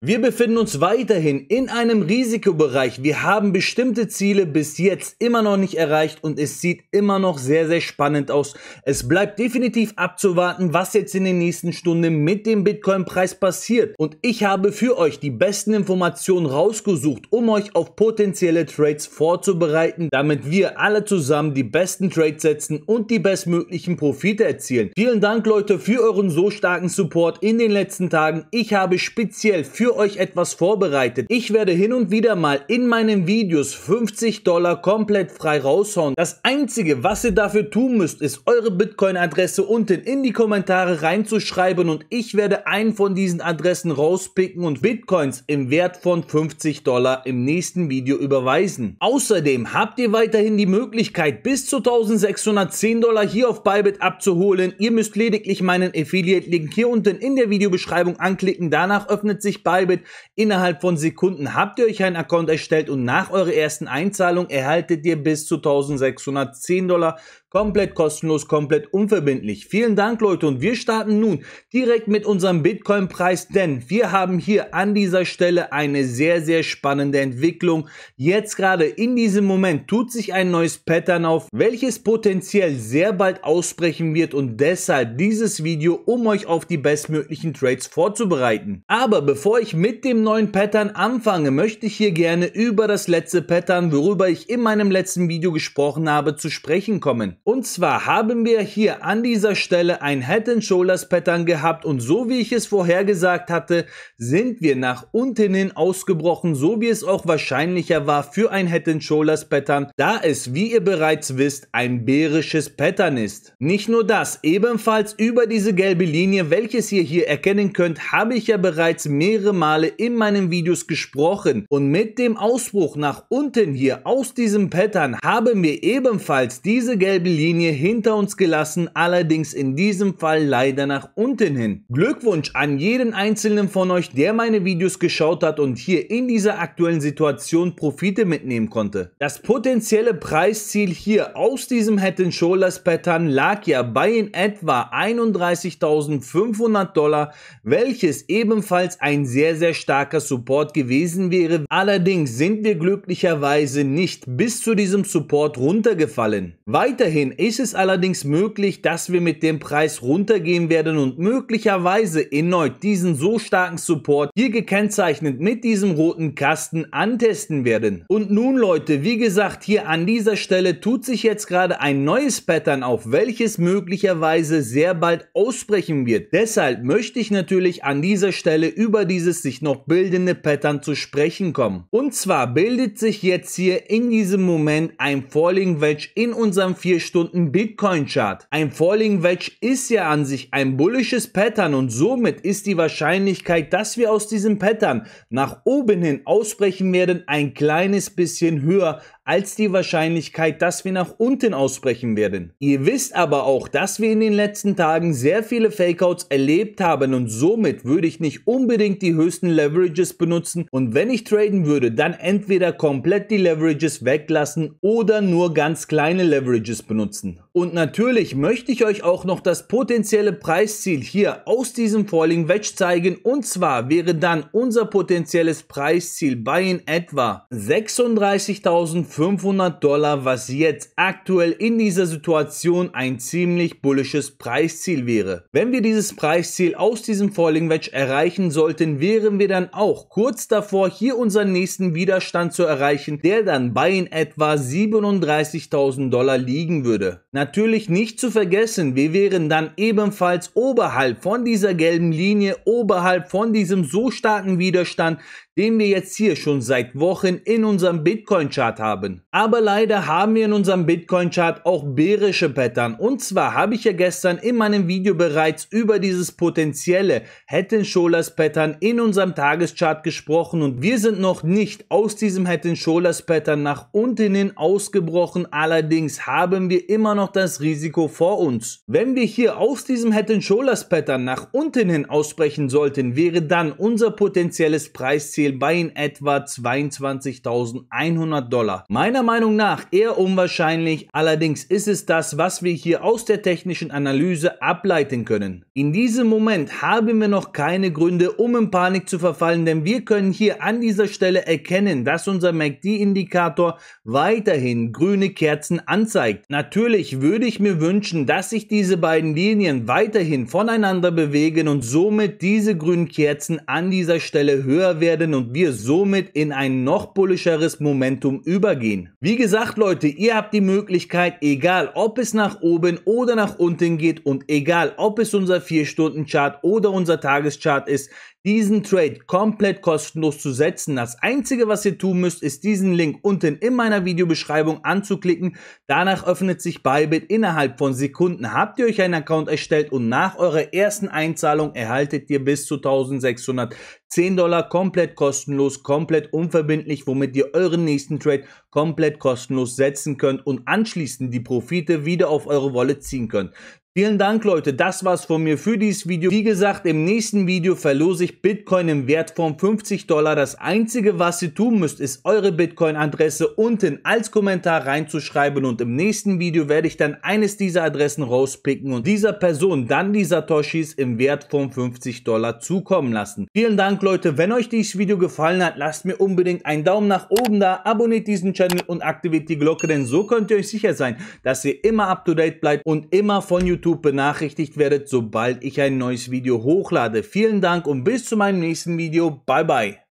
Wir befinden uns weiterhin in einem Risikobereich. Wir haben bestimmte Ziele bis jetzt immer noch nicht erreicht und es sieht immer noch sehr, sehr spannend aus. Es bleibt definitiv abzuwarten, was jetzt in den nächsten Stunden mit dem Bitcoin-Preis passiert. Und ich habe für euch die besten Informationen rausgesucht, um euch auf potenzielle Trades vorzubereiten, damit wir alle zusammen die besten Trades setzen und die bestmöglichen Profite erzielen. Vielen Dank Leute für euren so starken Support in den letzten Tagen. Ich habe speziell für für euch etwas vorbereitet. Ich werde hin und wieder mal in meinen Videos 50 Dollar komplett frei raushauen. Das einzige, was ihr dafür tun müsst, ist eure Bitcoin-Adresse unten in die Kommentare reinzuschreiben und ich werde einen von diesen Adressen rauspicken und Bitcoins im Wert von 50 Dollar im nächsten Video überweisen. Außerdem habt ihr weiterhin die Möglichkeit, bis zu 1610 Dollar hier auf Bybit abzuholen. Ihr müsst lediglich meinen Affiliate-Link hier unten in der Videobeschreibung anklicken. Danach öffnet sich Bybit Bybit. Innerhalb von Sekunden habt ihr euch einen Account erstellt und nach eurer ersten Einzahlung erhaltet ihr bis zu 1610 Dollar Komplett kostenlos, komplett unverbindlich. Vielen Dank, Leute. Und wir starten nun direkt mit unserem Bitcoin-Preis, denn wir haben hier an dieser Stelle eine sehr, sehr spannende Entwicklung. Jetzt gerade in diesem Moment tut sich ein neues Pattern auf, welches potenziell sehr bald ausbrechen wird und deshalb dieses Video, um euch auf die bestmöglichen Trades vorzubereiten. Aber bevor ich mit dem neuen Pattern anfange, möchte ich hier gerne über das letzte Pattern, worüber ich in meinem letzten Video gesprochen habe, zu sprechen kommen. Und zwar haben wir hier an dieser Stelle ein Head and Shoulders Pattern gehabt und so wie ich es vorher gesagt hatte, sind wir nach unten hin ausgebrochen, so wie es auch wahrscheinlicher war für ein Head and Shoulders Pattern, da es, wie ihr bereits wisst, ein bärisches Pattern ist. Nicht nur das, ebenfalls über diese gelbe Linie, welches ihr hier erkennen könnt, habe ich ja bereits mehrere Male in meinen Videos gesprochen und mit dem Ausbruch nach unten hier aus diesem Pattern haben wir ebenfalls diese gelbe die Linie hinter uns gelassen, allerdings in diesem Fall leider nach unten hin. Glückwunsch an jeden einzelnen von euch, der meine Videos geschaut hat und hier in dieser aktuellen Situation Profite mitnehmen konnte. Das potenzielle Preisziel hier aus diesem Head Shoulders Pattern lag ja bei in etwa 31.500 Dollar, welches ebenfalls ein sehr, sehr starker Support gewesen wäre. Allerdings sind wir glücklicherweise nicht bis zu diesem Support runtergefallen. Weiterhin Weiterhin ist es allerdings möglich, dass wir mit dem Preis runtergehen werden und möglicherweise erneut diesen so starken Support hier gekennzeichnet mit diesem roten Kasten antesten werden. Und nun Leute, wie gesagt, hier an dieser Stelle tut sich jetzt gerade ein neues Pattern auf, welches möglicherweise sehr bald ausbrechen wird. Deshalb möchte ich natürlich an dieser Stelle über dieses sich noch bildende Pattern zu sprechen kommen. Und zwar bildet sich jetzt hier in diesem Moment ein Falling Wedge in unserem 4 Stunden Bitcoin Chart. Ein Falling Wedge ist ja an sich ein bullisches Pattern und somit ist die Wahrscheinlichkeit, dass wir aus diesem Pattern nach oben hin ausbrechen werden, ein kleines bisschen höher als die Wahrscheinlichkeit, dass wir nach unten ausbrechen werden. Ihr wisst aber auch, dass wir in den letzten Tagen sehr viele Fakeouts erlebt haben und somit würde ich nicht unbedingt die höchsten Leverages benutzen und wenn ich traden würde, dann entweder komplett die Leverages weglassen oder nur ganz kleine Leverages benutzen. Und natürlich möchte ich euch auch noch das potenzielle Preisziel hier aus diesem Falling Wedge zeigen und zwar wäre dann unser potenzielles Preisziel bei in etwa 36.000 500 Dollar, was jetzt aktuell in dieser Situation ein ziemlich bullisches Preisziel wäre. Wenn wir dieses Preisziel aus diesem Falling Wedge erreichen sollten, wären wir dann auch kurz davor, hier unseren nächsten Widerstand zu erreichen, der dann bei in etwa 37.000 Dollar liegen würde. Natürlich nicht zu vergessen, wir wären dann ebenfalls oberhalb von dieser gelben Linie, oberhalb von diesem so starken Widerstand, den wir jetzt hier schon seit Wochen in unserem Bitcoin-Chart haben haben. Aber leider haben wir in unserem Bitcoin-Chart auch bärische Pattern. Und zwar habe ich ja gestern in meinem Video bereits über dieses potenzielle Head Shoulders Pattern in unserem Tageschart gesprochen und wir sind noch nicht aus diesem Head Shoulders Pattern nach unten hin ausgebrochen. Allerdings haben wir immer noch das Risiko vor uns. Wenn wir hier aus diesem Head Shoulders Pattern nach unten hin ausbrechen sollten, wäre dann unser potenzielles Preisziel bei in etwa 22.100 Dollar. Meiner Meinung nach eher unwahrscheinlich, allerdings ist es das, was wir hier aus der technischen Analyse ableiten können. In diesem Moment haben wir noch keine Gründe, um in Panik zu verfallen, denn wir können hier an dieser Stelle erkennen, dass unser MACD-Indikator weiterhin grüne Kerzen anzeigt. Natürlich würde ich mir wünschen, dass sich diese beiden Linien weiterhin voneinander bewegen und somit diese grünen Kerzen an dieser Stelle höher werden und wir somit in ein noch bullischeres Momentum übergehen runtergehen. Wie gesagt, Leute, ihr habt die Möglichkeit, egal ob es nach oben oder nach unten geht und egal ob es unser 4-Stunden-Chart oder unser Tageschart ist, diesen Trade komplett kostenlos zu setzen. Das einzige, was ihr tun müsst, ist diesen Link unten in meiner Videobeschreibung anzuklicken. Danach öffnet sich Bybit innerhalb von Sekunden. Habt ihr euch einen Account erstellt und nach eurer ersten Einzahlung erhaltet ihr bis zu 1600 10 Dollar komplett kostenlos, komplett unverbindlich, womit ihr euren nächsten Trade komplett kostenlos setzen könnt und anschließend die Profite wieder auf eure Wallet ziehen könnt. Vielen Dank Leute, das war's von mir für dieses Video. Wie gesagt, im nächsten Video verlose ich Bitcoin im Wert von 50 Dollar. Das einzige, was ihr tun müsst, ist eure Bitcoin-Adresse unten als Kommentar reinzuschreiben und im nächsten Video werde ich dann eines dieser Adressen rauspicken und dieser Person dann die Satoshis im Wert von 50 Dollar zukommen lassen. Vielen Dank Leute, wenn euch dieses Video gefallen hat, lasst mir unbedingt einen Daumen nach oben da, abonniert diesen Channel und aktiviert die Glocke, denn so könnt ihr euch sicher sein, dass ihr immer up to date bleibt und immer von YouTube YouTube benachrichtigt werdet, sobald ich ein neues Video hochlade. Vielen Dank und bis zu meinem nächsten Video. Bye bye.